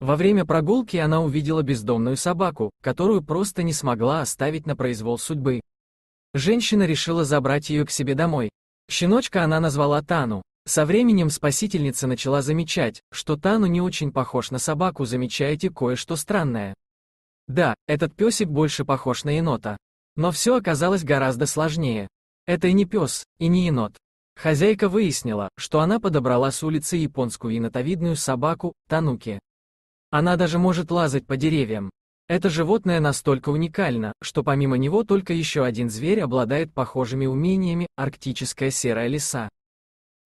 Во время прогулки она увидела бездомную собаку, которую просто не смогла оставить на произвол судьбы. Женщина решила забрать ее к себе домой. Щеночка она назвала Тану. Со временем спасительница начала замечать, что Тану не очень похож на собаку, замечаете кое-что странное. Да, этот песик больше похож на енота. Но все оказалось гораздо сложнее. Это и не пес, и не енот. Хозяйка выяснила, что она подобрала с улицы японскую енотовидную собаку, Тануки. Она даже может лазать по деревьям. Это животное настолько уникально, что помимо него только еще один зверь обладает похожими умениями – арктическая серая лиса.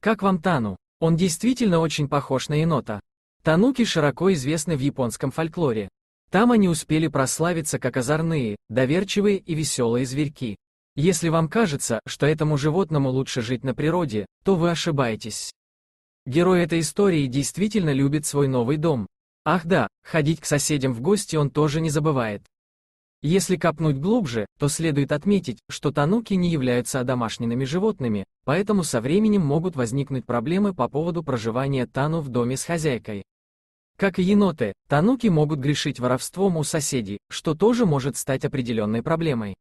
Как вам Тану? Он действительно очень похож на енота. Тануки широко известны в японском фольклоре. Там они успели прославиться как озорные, доверчивые и веселые зверьки. Если вам кажется, что этому животному лучше жить на природе, то вы ошибаетесь. Герой этой истории действительно любит свой новый дом, Ах да, ходить к соседям в гости он тоже не забывает. Если копнуть глубже, то следует отметить, что тануки не являются домашними животными, поэтому со временем могут возникнуть проблемы по поводу проживания тану в доме с хозяйкой. Как и еноты, тануки могут грешить воровством у соседей, что тоже может стать определенной проблемой.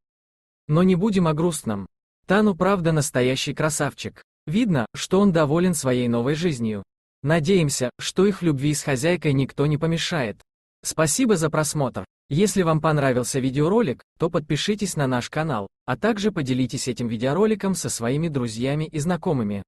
Но не будем о грустном. Тану правда настоящий красавчик. Видно, что он доволен своей новой жизнью. Надеемся, что их любви с хозяйкой никто не помешает. Спасибо за просмотр. Если вам понравился видеоролик, то подпишитесь на наш канал, а также поделитесь этим видеороликом со своими друзьями и знакомыми.